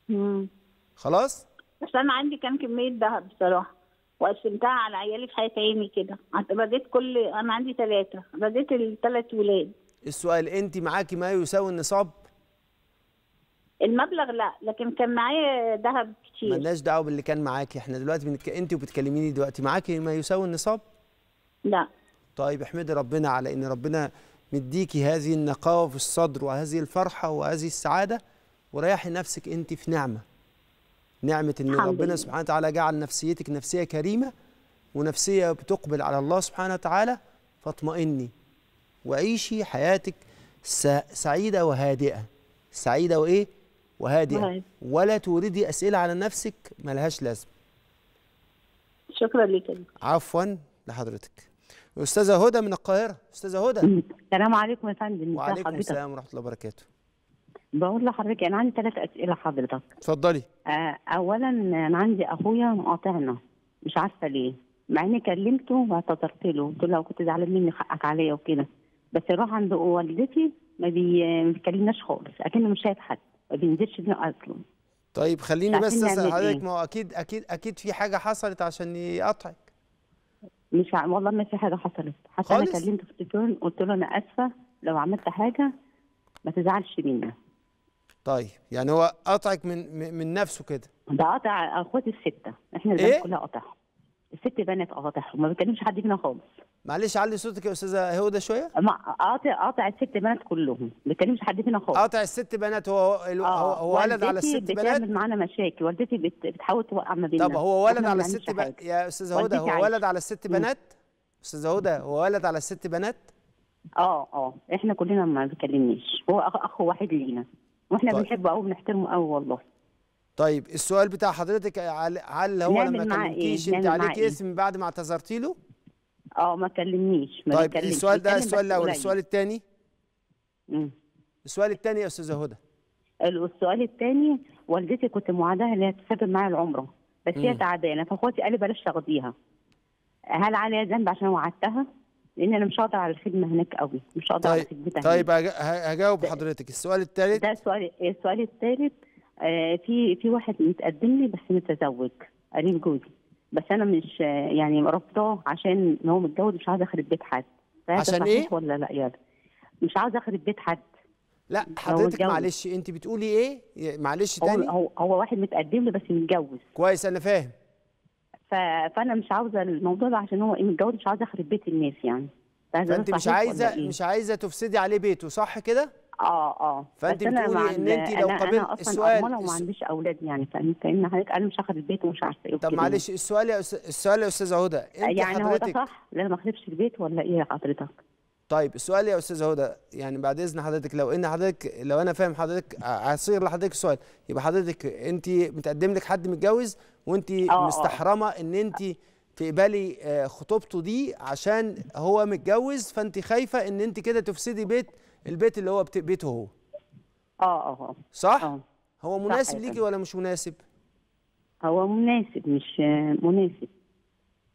[SPEAKER 1] امم خلاص
[SPEAKER 2] بس انا عندي كان كميه ذهب بصراحه وقسمتها على عيالي في حياه عيني كده بديت كل انا عندي ثلاثه بديت الثلاث ولاد
[SPEAKER 1] السؤال انت معاكي ما يساوي النصاب المبلغ لا لكن كان معايا ذهب كتير مالناش دعوه باللي كان معاكي احنا دلوقتي بنتك... انت وبتكلميني دلوقتي معاكي ما يساوي النصاب لا طيب احمدي ربنا على ان ربنا مديكي هذه النقاوه في الصدر وهذه الفرحه وهذه السعاده وريحي نفسك انت في نعمه نعمه ان ربنا سبحانه وتعالى جعل نفسيتك نفسيه كريمه ونفسيه بتقبل على الله سبحانه وتعالى فاطمئني وعيشي حياتك سعيده وهادئه سعيده وايه وهادئه نعم. ولا توردي اسئله على نفسك ملهاش لازمه شكرا لك عفوا لحضرتك استاذه هدى من القاهره
[SPEAKER 3] استاذه هدى السلام عليكم يا فندم وعليكم السلام ورحمه الله وبركاته بقول لحضرتك انا عندي ثلاث اسئله حضرتك اتفضلي آه، اولا انا عندي اخويا مقاطعنا مش عارفه ليه مع اني كلمته واعتذرت له قلت له لو كنت زعلان مني حقك عليا وكده بس يروح عند والدتي ما بيتكلمناش خالص اكنه مش شايف حد ما بينزلش لنا اصلا طيب خليني بس اسال إيه؟ حضرتك
[SPEAKER 1] ما هو اكيد اكيد اكيد في حاجه حصلت عشان يقطعك
[SPEAKER 3] مش ع... والله ما في حاجه حصلت حتى انا كلمته في التليفون قلت له انا اسفه لو عملت حاجه ما تزعلش مني
[SPEAKER 1] طيب يعني هو قطعك من
[SPEAKER 3] من نفسه كده ده قطع اخواتي السته احنا إيه؟ كلها قطعهم الست بنات قاطعهم ما بيتكلمش حد فينا خالص معلش علي صوتك يا استاذه هدى شويه قاطع قاطع الست بنات كلهم ما بيتكلمش حد فينا خالص قاطع الست بنات هو هو, آه. هو ولد على الست بنات بتعمل معانا مشاكل والدتي بت... بتحاول توقع ما بيننا طب هو ولد على الست ب...
[SPEAKER 1] يا استاذه هدى هو ولد
[SPEAKER 3] على الست بنات استاذه هدى هو ولد على الست بنات اه اه احنا كلنا ما بيكلمنيش هو اخ واحد لينا واحنا طيب. بنحبه قوي بنحترمه قوي والله طيب السؤال بتاع حضرتك هل هو لما كلمتيش إيه؟ انت عليك إيه؟
[SPEAKER 1] اسم بعد ما اعتذرتي له؟ اه ما كلمنيش ما طيب كلمنيش. السؤال ده السؤال الاول السؤال الثاني
[SPEAKER 3] السؤال الثاني يا استاذه هدى السؤال الثاني والدتي كنت موعدها ان هي تسافر معايا العمره بس هي تعبانه فاخواتي قالوا بلاش تاخديها هل عليا ذنب عشان وعدتها؟ لان انا مش هقدر على الخدمه هناك قوي مش هقدر طيب على خدمتها طيب هجاوب حضرتك السؤال الثالث ده السؤال السؤال الثالث آه، في في واحد متقدم لي بس متزوج قريب جوزي بس انا مش آه، يعني رفضاه عشان هو متجوز مش عايز اخرب بيت حد عشان ايه؟ ولا لا يا مش عايز اخرب بيت حد لا حضرتك معلش انت بتقولي ايه؟ معلش تاني هو هو واحد متقدم لي بس متجوز كويس انا فاهم فانا مش عاوزه الموضوع ده عشان هو إيه، متجوز مش عايز اخرب بيت الناس يعني فانت مش عايزه إيه؟ مش
[SPEAKER 1] عايزه تفسدي عليه بيته صح كده؟ اه اه فانت بتقولي ان انت لو قابلت أنا أصلاً السؤال انا وما عنديش
[SPEAKER 3] اولاد يعني فاهم حضرتك انا مش اخد البيت ومش عارفه ايه طب معلش
[SPEAKER 1] السؤال يا السؤال يا استاذه هدى انت يعني حضرتك هو ده
[SPEAKER 3] صح لا ما اخدش البيت ولا ايه يا حضرتك طيب السؤال يا استاذه هدى
[SPEAKER 1] يعني بعد اذن حضرتك لو ان حضرتك لو انا فاهم حضرتك هصيغ لحضرتك السؤال يبقى حضرتك انت متقدم لك حد متجوز وانت آه، آه. مستحرمه ان انت تقبلي آه، خطوبته دي عشان هو متجوز فانت خايفه ان انت كده تفسدي بيت البيت اللي هو بيته هو آه،, اه اه صح آه. هو مناسب صح ليكي ولا مش مناسب
[SPEAKER 3] هو مناسب مش مناسب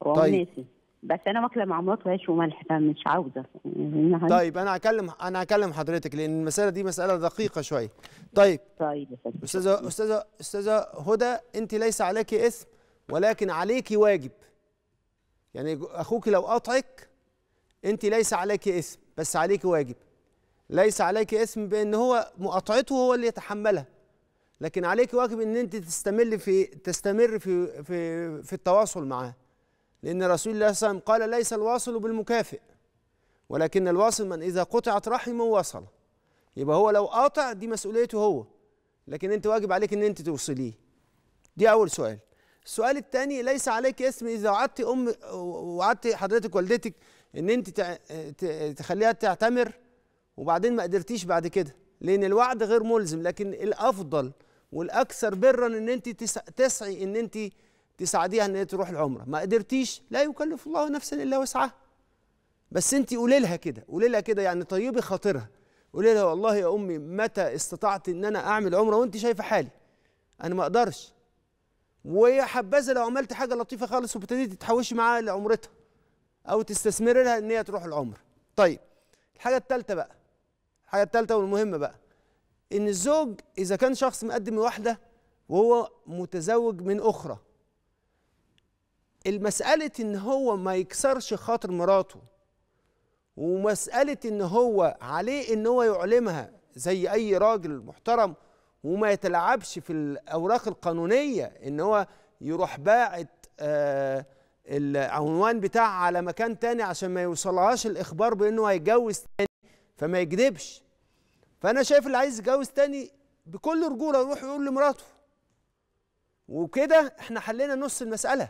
[SPEAKER 3] هو طيب. مناسب بس انا واكله مراته عيش وملح فمش عاوزه يعني طيب
[SPEAKER 1] انا هكلم انا هكلم حضرتك لان المساله دي مساله دقيقه شويه طيب طيب استاذه استاذه استاذه هدى انت ليس عليك اثم ولكن عليك واجب يعني اخوك لو قطعك انت ليس عليك اثم بس عليك واجب ليس عليك اسم بان هو مقاطعته هو اللي يتحملها لكن عليك واجب ان انت تستمر في تستمر في في في التواصل معاه لان رسول الله صلى الله عليه وسلم قال ليس الواصل بالمكافئ ولكن الواصل من اذا قطعت رحمه وصل يبقى هو لو قاطع دي مسؤوليته هو لكن انت واجب عليك ان انت توصليه دي اول سؤال السؤال الثاني ليس عليك اسم اذا وعدت ام وعدت حضرتك والدتك ان انت تخليها تعتمر وبعدين ما قدرتيش بعد كده لان الوعد غير ملزم لكن الافضل والاكثر برا ان انت تسعي ان انت تساعديها ان هي تروح العمره ما قدرتيش لا يكلف الله نفسا الا وسعها بس انت قولي لها كده قولي لها كده يعني طيبي خاطرها قولي لها والله يا امي متى استطعت ان انا اعمل عمره وانت شايفه حالي انا ما اقدرش ويا حبذا لو عملت حاجه لطيفه خالص وابتديتي تحوشي معاها لعمرتها او تستثمري لها ان هي تروح العمره طيب الحاجه الثالثه بقى الحاجه الثالثه والمهمه بقى ان الزوج اذا كان شخص مقدم لواحده وهو متزوج من اخرى المساله ان هو ما يكسرش خاطر مراته ومساله ان هو عليه ان هو يعلمها زي اي راجل محترم وما يتلاعبش في الاوراق القانونيه ان هو يروح باعت آه، العنوان بتاعها على مكان تاني عشان ما يوصلهاش الاخبار بانه هيتجوز تاني فما يكذبش فانا شايف اللي عايز يتجوز تاني بكل رجوله يروح يقول لمراته وكده احنا حلينا نص المساله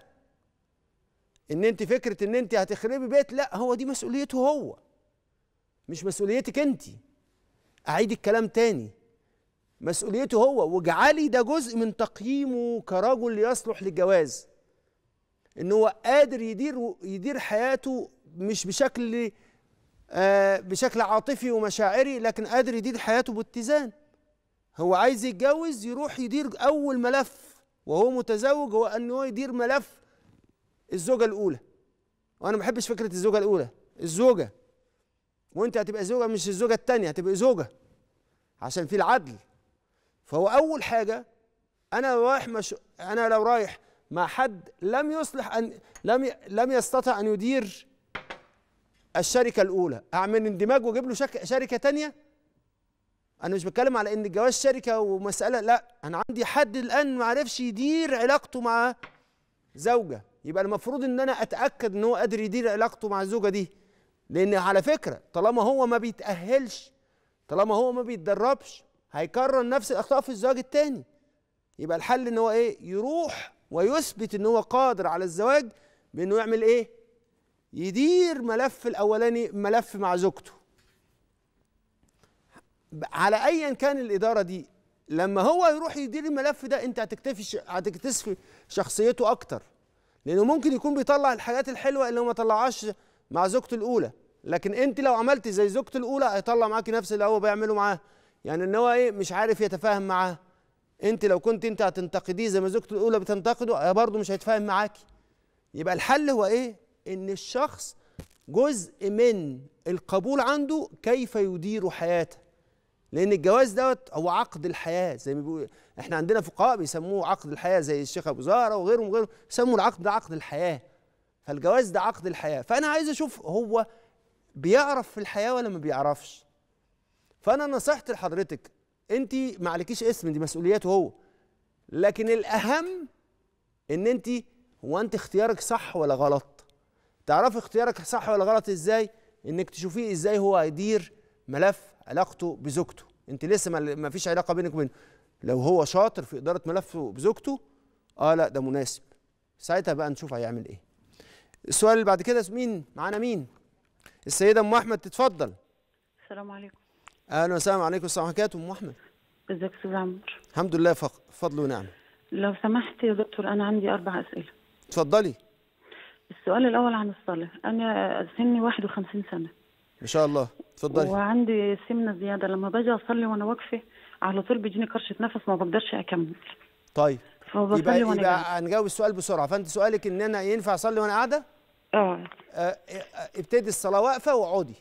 [SPEAKER 1] ان انت فكره ان انت هتخربي بيت لا هو دي مسؤوليته هو مش مسؤوليتك انت اعيد الكلام تاني مسؤوليته هو واجعلي ده جزء من تقييمه كرجل يصلح للجواز ان هو قادر يدير يدير حياته مش بشكل آه، بشكل عاطفي ومشاعري لكن قادر يدير حياته باتزان هو عايز يتجوز يروح يدير اول ملف وهو متزوج هو ان هو يدير ملف الزوجه الاولى وانا ما بحبش فكره الزوجه الاولى الزوجه وانت هتبقى زوجه مش الزوجه الثانيه هتبقى زوجه عشان في العدل فهو اول حاجه انا رايح مش انا لو رايح مع حد لم يصلح ان لم ي... لم يستطع ان يدير الشركه الاولى اعمل اندماج واجيب له شركه تانية انا مش بتكلم على ان الجواز شركه ومساله لا انا عندي حد الان ما عرفش يدير علاقته مع زوجه يبقى المفروض ان انا اتاكد ان هو قادر يدير علاقته مع الزوجه دي لان على فكره طالما هو ما بيتاهلش طالما هو ما بيتدربش هيكرر نفس الاخطاء في الزواج التاني يبقى الحل ان هو ايه يروح ويثبت ان هو قادر على الزواج بانه يعمل ايه يدير ملف الاولاني ملف مع زوجته على ايا كان الاداره دي لما هو يروح يدير الملف ده انت هتكتفي هتكتشف شخصيته اكتر لانه ممكن يكون بيطلع الحاجات الحلوه اللي هو ما طلعهاش مع زوجته الاولى لكن انت لو عملتي زي زوجته الاولى هيطلع معاكي نفس اللي هو بيعمله معاه يعني ان هو ايه مش عارف يتفاهم معاه انت لو كنت انت هتنتقديه زي ما زوجته الاولى بتنتقده برضه مش هيتفاهم معاكي يبقى الحل هو ايه ان الشخص جزء من القبول عنده كيف يدير حياته لان الجواز دوت هو عقد الحياه زي ما بيقولوا احنا عندنا فقهاء بيسموه عقد الحياه زي الشيخ ابو زهره وغيرهم وغيرهم سموا العقد ده عقد الحياه فالجواز ده عقد الحياه فانا عايز اشوف هو بيعرف في الحياه ولا ما بيعرفش فانا نصيحتي لحضرتك انت ما عليكيش اسم دي مسؤوليته هو لكن الاهم ان انت هو انت اختيارك صح ولا غلط تعرفي اختيارك صح ولا غلط ازاي انك تشوفيه ازاي هو هيدير ملف علاقته بزوجته انت لسه ما فيش علاقه بينك وبينه لو هو شاطر في اداره ملفه بزوجته اه لا ده مناسب ساعتها بقى نشوف هيعمل ايه السؤال اللي بعد كده مين معانا مين السيده ام احمد تتفضل السلام عليكم اهلا وسهلا عليكم السلام عليكم ام احمد ازيك يا استاذ عمر الحمد لله فضل ونعم
[SPEAKER 4] لو سمحت يا دكتور انا عندي اربع اسئله اتفضلي السؤال الأول عن الصلاة أنا سني 51 سنة
[SPEAKER 1] ما شاء الله اتفضلي
[SPEAKER 4] وعندي سمنة زيادة لما باجي أصلي وأنا واقفة على طول بيجيني كرشة نفس ما بقدرش أكمل طيب يبقى, يبقى
[SPEAKER 1] هنجاوب السؤال بسرعة فأنت سؤالك إن أنا ينفع أصلي وأنا قاعدة؟ آه, آه،, آه، ابتدي الصلاة واقفة واقعدي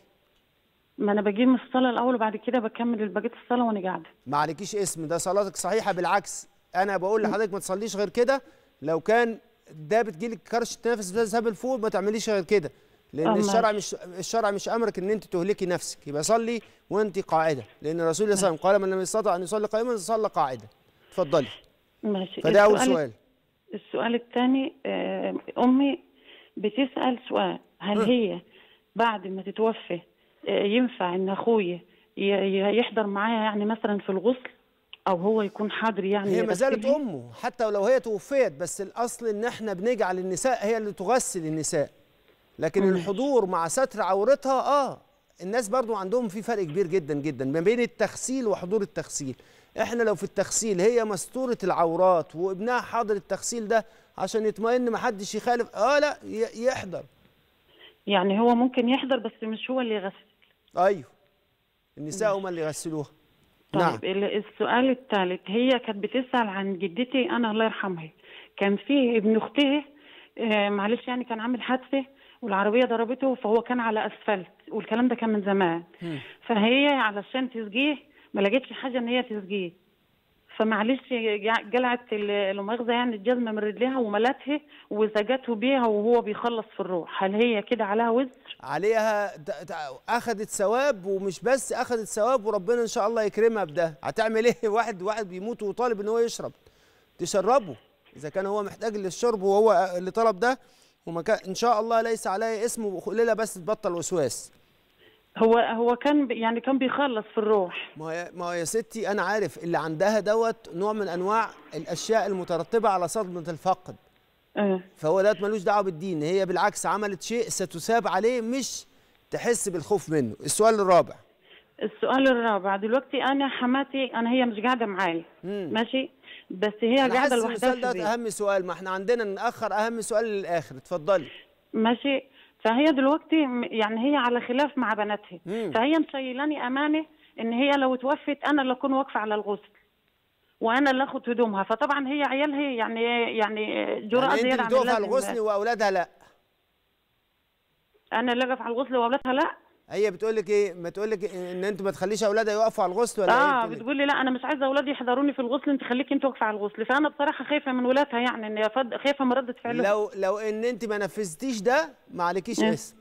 [SPEAKER 4] ما أنا بجيب من الصلاة
[SPEAKER 1] الأول وبعد كده بكمل بقية الصلاة وأنا قاعدة ما عليكيش اسم ده صلاتك صحيحة بالعكس أنا بقول لحضرتك ما تصليش غير كده لو كان ده بتجيلك كرش تنفس بسبب لفوق ما تعمليش غير كده لان أمر. الشرع مش الشرع مش امرك ان انت تهلكي نفسك يبقى صلي وانت قاعده لان الرسول صلى الله عليه وسلم قال من لم يستطع ان يصلي قائما صلى قاعده اتفضلي
[SPEAKER 4] ماشي فده اول سؤال السؤال الثاني آه، امي بتسال سؤال هل أه. هي بعد ما تتوفى آه، ينفع ان اخويا يحضر معايا يعني مثلا في الغسل او هو يكون حاضر يعني هي ما زالت
[SPEAKER 1] امه حتى لو هي توفيت بس الاصل ان احنا بنجعل النساء هي اللي تغسل النساء لكن مم. الحضور مع ستر عورتها اه الناس برضو عندهم في فرق كبير جدا جدا ما بين التغسيل وحضور التغسيل احنا لو في التغسيل هي مستوره العورات وابنها حاضر التغسيل ده عشان يطمئن ما حدش يخالف اه لا يحضر
[SPEAKER 4] يعني هو ممكن يحضر بس مش هو اللي يغسل
[SPEAKER 1] ايوه النساء هم اللي يغسلوها
[SPEAKER 4] طيب، نعم. السؤال الثالث هي كانت بتسال عن جدتي انا الله يرحمها كان في ابن اختها آه، معلش يعني كان عامل حادثه والعربيه ضربته فهو كان على اسفلت والكلام ده كان من زمان م. فهي علشان تسجيه ما لقيتش حاجه ان هي تسجيه فمعلش قلعت المغزى يعني الجزمه من رجليها وملاتها وزجته بيها وهو بيخلص في الروح هل هي كده عليها وزر عليها اخذت ثواب ومش بس اخذت
[SPEAKER 1] ثواب وربنا ان شاء الله يكرمها بده هتعمل ايه واحد واحد بيموت وطالب ان هو يشرب تشربه اذا كان هو محتاج للشرب وهو اللي طلب ده وما كان ان شاء الله ليس عليه اسمه لها بس تبطل وسواس
[SPEAKER 4] هو هو كان يعني كان
[SPEAKER 1] بيخلص في الروح ما هي ما هي يا ستي انا عارف اللي عندها دوت نوع من انواع الاشياء المترتبه على صدمه الفقد أه. فهو دوت ملوش دعوه بالدين هي بالعكس عملت شيء ستثاب عليه مش تحس بالخوف منه السؤال الرابع
[SPEAKER 4] السؤال الرابع دلوقتي انا حماتي انا هي مش قاعده معايا ماشي بس هي قاعده لوحدها السؤال ده
[SPEAKER 1] اهم سؤال ما احنا عندنا ناخر اهم سؤال للاخر اتفضلي
[SPEAKER 4] ماشي فهي دلوقتي يعني هي على خلاف مع بناتها فهي مشيلاني امانه ان هي لو توفت انا اللي اكون واقفه على الغسل وانا اللي اخد هدومها فطبعا هي عيالها يعني يعني جرأه يعني زياده عن اللازم على الغسل واولادها لا انا اللي اقف على الغسل واولادها لا هي بتقول لك ايه ما تقول لك ان انت ما تخليش اولادها يقفوا على الغسل ولا ايه؟ اه إيه بتقول لي لا انا مش عايزه اولادي يحضروني في الغسل انت خليكي انت واقفه على الغسل فانا بصراحه خايفه من ولادها يعني ان خايفه من رده فعلهم لو لو ان انت ما نفذتيش ده ما عليكيش إيه؟ اسم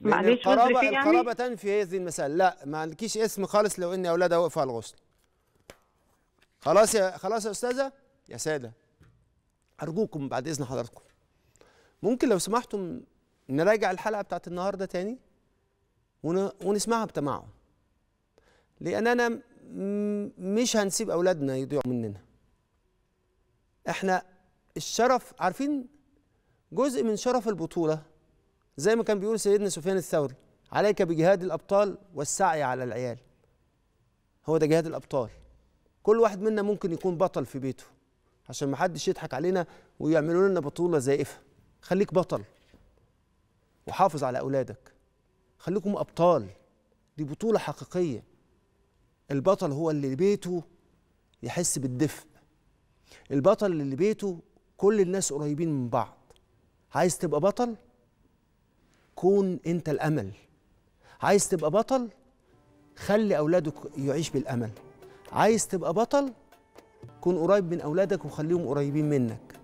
[SPEAKER 4] معلش القرابه يعني؟ القرابه
[SPEAKER 1] تنفي هذه المساله لا ما عليكيش اسم خالص لو ان اولادها وقفوا على الغسل خلاص يا خلاص يا استاذه يا ساده ارجوكم بعد اذن حضراتكم ممكن لو سمحتم نراجع الحلقه بتاعت النهارده تاني ونسمعها بتمعن لأننا مش هنسيب أولادنا يضيعوا مننا احنا الشرف عارفين جزء من شرف البطولة زي ما كان بيقول سيدنا سفيان الثوري عليك بجهاد الأبطال والسعي على العيال هو ده جهاد الأبطال كل واحد منا ممكن يكون بطل في بيته عشان ما حدش يضحك علينا ويعملوا لنا بطولة زائفة خليك بطل وحافظ على أولادك خليكم ابطال دي بطوله حقيقيه البطل هو اللي بيته يحس بالدفء البطل اللي بيته كل الناس قريبين من بعض عايز تبقى بطل كون انت الامل عايز تبقى بطل خلي اولادك يعيش بالامل عايز تبقى بطل كون قريب من اولادك وخليهم قريبين منك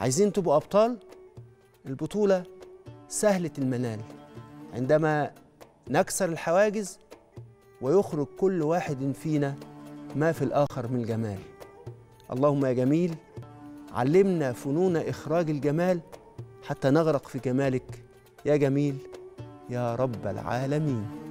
[SPEAKER 1] عايزين تبقوا ابطال البطوله سهله المنال عندما نكسر الحواجز ويخرج كل واحد فينا ما في الآخر من الجمال اللهم يا جميل علمنا فنون إخراج الجمال حتى نغرق في جمالك يا جميل يا رب العالمين